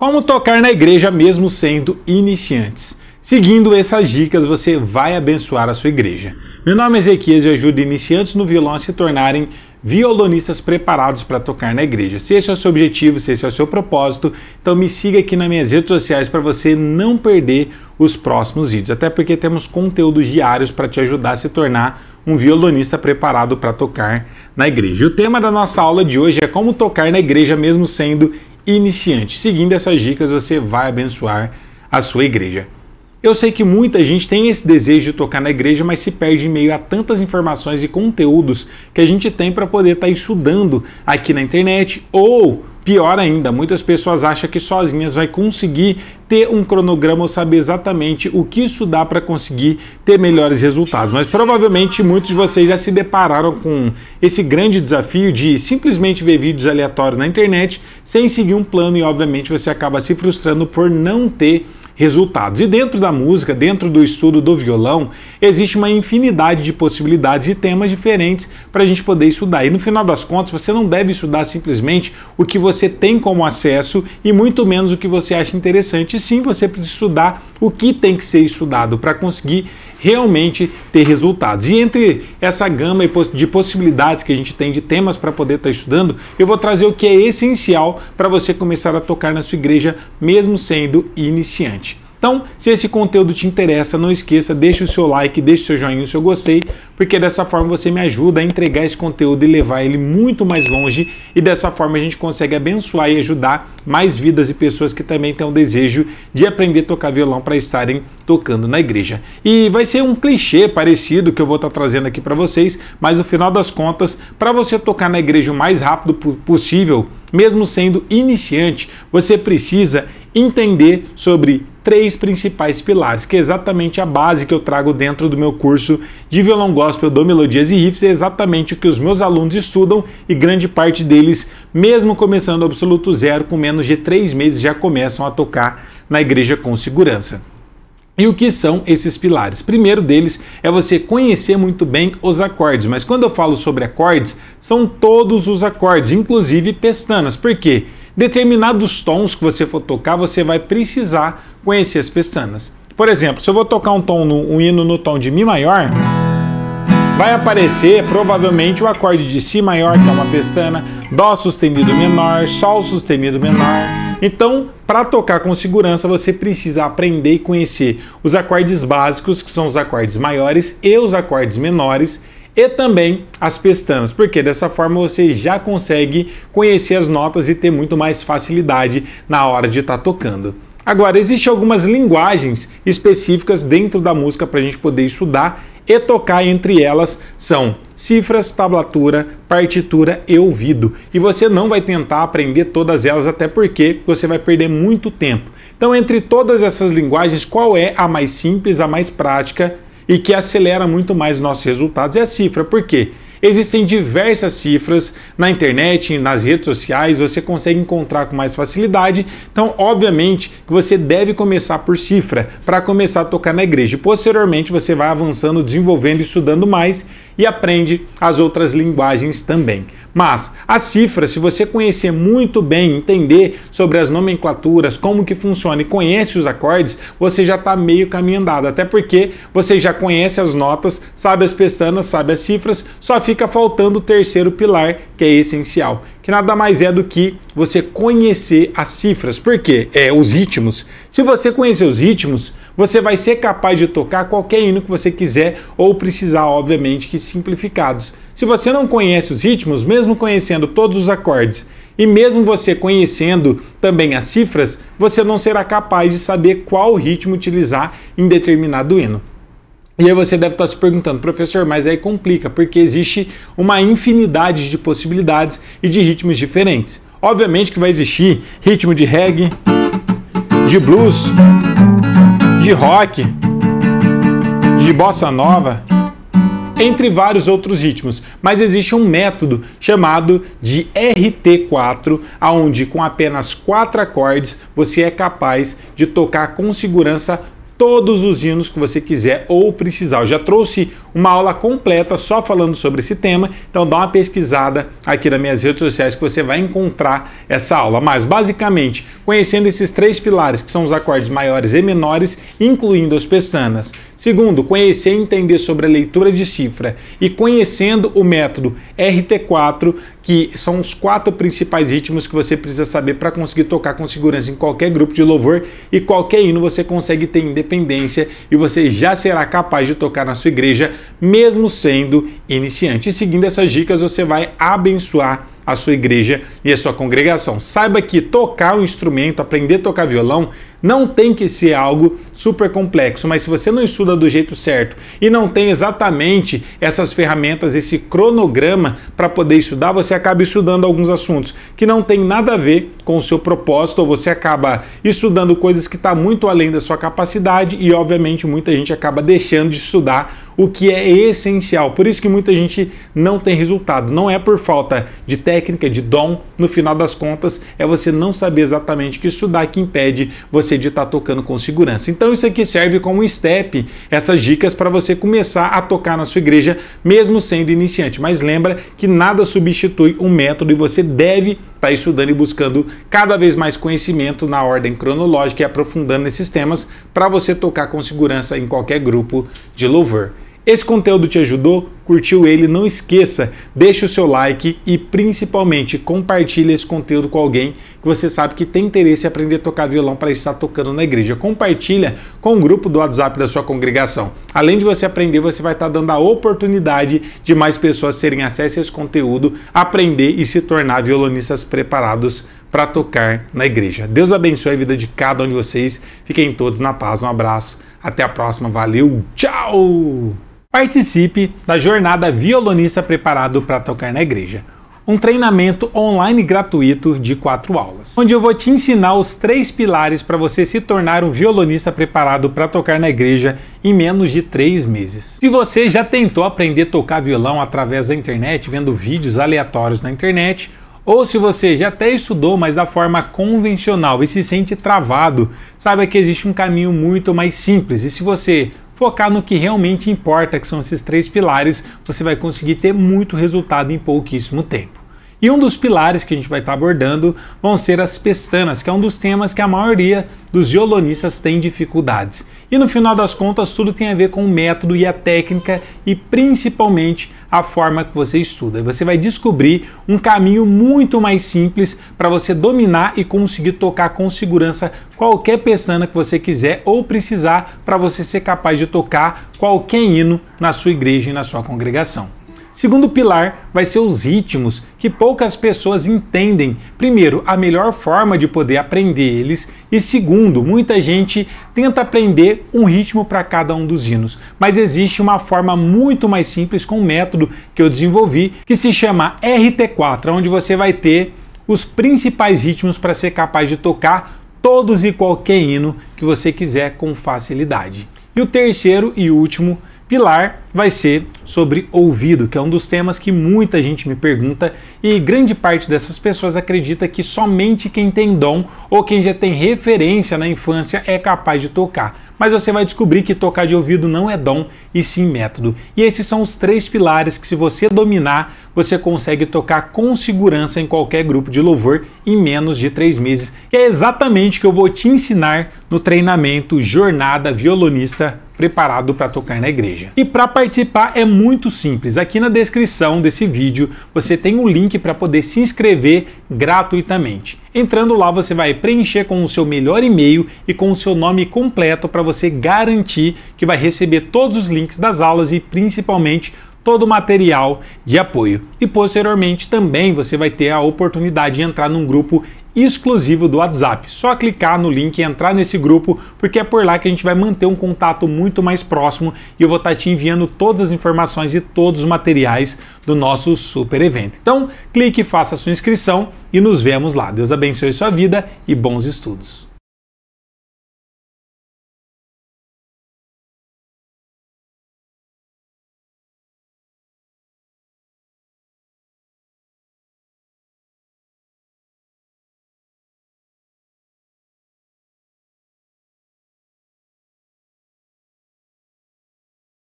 Como tocar na igreja mesmo sendo iniciantes? Seguindo essas dicas, você vai abençoar a sua igreja. Meu nome é Ezequias e eu ajudo iniciantes no violão a se tornarem violonistas preparados para tocar na igreja. Se esse é o seu objetivo, se esse é o seu propósito, então me siga aqui nas minhas redes sociais para você não perder os próximos vídeos, até porque temos conteúdos diários para te ajudar a se tornar um violonista preparado para tocar na igreja. O tema da nossa aula de hoje é como tocar na igreja mesmo sendo iniciante. Seguindo essas dicas, você vai abençoar a sua igreja. Eu sei que muita gente tem esse desejo de tocar na igreja, mas se perde em meio a tantas informações e conteúdos que a gente tem para poder estar tá estudando aqui na internet ou Pior ainda, muitas pessoas acham que sozinhas vai conseguir ter um cronograma ou saber exatamente o que isso dá para conseguir ter melhores resultados. Mas provavelmente muitos de vocês já se depararam com esse grande desafio de simplesmente ver vídeos aleatórios na internet sem seguir um plano e obviamente você acaba se frustrando por não ter resultados. E dentro da música, dentro do estudo do violão, existe uma infinidade de possibilidades e temas diferentes para a gente poder estudar. E no final das contas, você não deve estudar simplesmente o que você tem como acesso e muito menos o que você acha interessante. sim, você precisa estudar o que tem que ser estudado para conseguir realmente ter resultados. E entre essa gama de possibilidades que a gente tem de temas para poder estar tá estudando, eu vou trazer o que é essencial para você começar a tocar na sua igreja, mesmo sendo iniciante. Então, se esse conteúdo te interessa, não esqueça, deixe o seu like, deixe o seu joinha, o seu gostei, porque dessa forma você me ajuda a entregar esse conteúdo e levar ele muito mais longe e dessa forma a gente consegue abençoar e ajudar mais vidas e pessoas que também têm o desejo de aprender a tocar violão para estarem tocando na igreja. E vai ser um clichê parecido que eu vou estar tá trazendo aqui para vocês, mas no final das contas, para você tocar na igreja o mais rápido possível, mesmo sendo iniciante, você precisa entender sobre três principais pilares, que é exatamente a base que eu trago dentro do meu curso de violão gospel do Melodias e Riffs, é exatamente o que os meus alunos estudam e grande parte deles, mesmo começando absoluto zero, com menos de três meses já começam a tocar na igreja com segurança. E o que são esses pilares? Primeiro deles é você conhecer muito bem os acordes, mas quando eu falo sobre acordes, são todos os acordes, inclusive pestanas. Por quê? Porque determinados tons que você for tocar, você vai precisar conhecer as pestanas. Por exemplo, se eu vou tocar um, tom no, um hino no tom de Mi maior, vai aparecer provavelmente o acorde de Si maior, que é uma pestana, Dó sustenido menor, Sol sustenido menor. Então, para tocar com segurança, você precisa aprender e conhecer os acordes básicos, que são os acordes maiores, e os acordes menores, e também as pestanas, porque dessa forma você já consegue conhecer as notas e ter muito mais facilidade na hora de estar tá tocando. Agora, existem algumas linguagens específicas dentro da música para a gente poder estudar e tocar entre elas são cifras, tablatura, partitura e ouvido. E você não vai tentar aprender todas elas, até porque você vai perder muito tempo. Então, entre todas essas linguagens, qual é a mais simples, a mais prática e que acelera muito mais nossos resultados é a cifra. Por quê? Existem diversas cifras na internet, nas redes sociais, você consegue encontrar com mais facilidade. Então, obviamente, você deve começar por cifra para começar a tocar na igreja. Posteriormente, você vai avançando, desenvolvendo, estudando mais e aprende as outras linguagens também. Mas a cifra, se você conhecer muito bem, entender sobre as nomenclaturas, como que funciona e conhece os acordes, você já está meio caminho andado. Até porque você já conhece as notas, sabe as pestanas, sabe as cifras, só fica fica faltando o terceiro pilar, que é essencial, que nada mais é do que você conhecer as cifras. Por quê? É os ritmos. Se você conhecer os ritmos, você vai ser capaz de tocar qualquer hino que você quiser ou precisar, obviamente, que simplificados. Se você não conhece os ritmos, mesmo conhecendo todos os acordes e mesmo você conhecendo também as cifras, você não será capaz de saber qual ritmo utilizar em determinado hino. E aí você deve estar se perguntando, professor, mas aí complica, porque existe uma infinidade de possibilidades e de ritmos diferentes. Obviamente que vai existir ritmo de reggae, de blues, de rock, de bossa nova, entre vários outros ritmos, mas existe um método chamado de RT4, aonde com apenas quatro acordes você é capaz de tocar com segurança todos os hinos que você quiser ou precisar. Eu já trouxe uma aula completa só falando sobre esse tema. Então dá uma pesquisada aqui nas minhas redes sociais que você vai encontrar essa aula. Mas basicamente, conhecendo esses três pilares, que são os acordes maiores e menores, incluindo as pestanas. Segundo, conhecer e entender sobre a leitura de cifra e conhecendo o método RT4, que são os quatro principais ritmos que você precisa saber para conseguir tocar com segurança em qualquer grupo de louvor e qualquer hino você consegue ter independência e você já será capaz de tocar na sua igreja mesmo sendo iniciante. E seguindo essas dicas, você vai abençoar a sua igreja e a sua congregação. Saiba que tocar um instrumento, aprender a tocar violão, não tem que ser algo super complexo, mas se você não estuda do jeito certo e não tem exatamente essas ferramentas, esse cronograma para poder estudar, você acaba estudando alguns assuntos que não tem nada a ver com o seu propósito, ou você acaba estudando coisas que está muito além da sua capacidade e, obviamente, muita gente acaba deixando de estudar o que é essencial. Por isso que muita gente não tem resultado. Não é por falta de técnica, de dom, no final das contas, é você não saber exatamente o que estudar que impede você de estar tá tocando com segurança. Então isso aqui serve como step, essas dicas para você começar a tocar na sua igreja, mesmo sendo iniciante. Mas lembra que nada substitui um método e você deve estar tá estudando e buscando cada vez mais conhecimento na ordem cronológica e aprofundando esses temas para você tocar com segurança em qualquer grupo de louvor. Esse conteúdo te ajudou? Curtiu ele? Não esqueça, deixa o seu like e principalmente compartilha esse conteúdo com alguém que você sabe que tem interesse em aprender a tocar violão para estar tocando na igreja. Compartilha com o grupo do WhatsApp da sua congregação. Além de você aprender, você vai estar dando a oportunidade de mais pessoas terem acesso a esse conteúdo, aprender e se tornar violonistas preparados para tocar na igreja. Deus abençoe a vida de cada um de vocês. Fiquem todos na paz. Um abraço. Até a próxima. Valeu. Tchau. Participe da jornada Violonista Preparado para Tocar na Igreja, um treinamento online gratuito de quatro aulas, onde eu vou te ensinar os três pilares para você se tornar um violonista preparado para tocar na igreja em menos de três meses. Se você já tentou aprender a tocar violão através da internet, vendo vídeos aleatórios na internet, ou se você já até estudou, mas da forma convencional e se sente travado, saiba que existe um caminho muito mais simples. E se você focar no que realmente importa, que são esses três pilares, você vai conseguir ter muito resultado em pouquíssimo tempo. E um dos pilares que a gente vai estar abordando vão ser as pestanas, que é um dos temas que a maioria dos violonistas tem dificuldades. E no final das contas, tudo tem a ver com o método e a técnica e principalmente a forma que você estuda. Você vai descobrir um caminho muito mais simples para você dominar e conseguir tocar com segurança qualquer pestana que você quiser ou precisar para você ser capaz de tocar qualquer hino na sua igreja e na sua congregação. Segundo pilar vai ser os ritmos, que poucas pessoas entendem. Primeiro, a melhor forma de poder aprender eles, e segundo, muita gente tenta aprender um ritmo para cada um dos hinos, mas existe uma forma muito mais simples com um método que eu desenvolvi, que se chama RT4, onde você vai ter os principais ritmos para ser capaz de tocar todos e qualquer hino que você quiser com facilidade. E o terceiro e último pilar vai ser sobre ouvido, que é um dos temas que muita gente me pergunta e grande parte dessas pessoas acredita que somente quem tem dom ou quem já tem referência na infância é capaz de tocar. Mas você vai descobrir que tocar de ouvido não é dom e sim método. E esses são os três pilares que, se você dominar, você consegue tocar com segurança em qualquer grupo de louvor em menos de três meses. E é exatamente o que eu vou te ensinar no treinamento Jornada Violonista preparado para tocar na igreja. E para participar é muito simples. Aqui na descrição desse vídeo você tem um link para poder se inscrever gratuitamente. Entrando lá, você vai preencher com o seu melhor e-mail e com o seu nome completo para você garantir que vai receber todos os links das aulas e principalmente todo o material de apoio. E posteriormente também você vai ter a oportunidade de entrar num grupo exclusivo do WhatsApp. Só clicar no link e entrar nesse grupo, porque é por lá que a gente vai manter um contato muito mais próximo e eu vou estar te enviando todas as informações e todos os materiais do nosso super evento. Então, clique, faça a sua inscrição e nos vemos lá. Deus abençoe sua vida e bons estudos.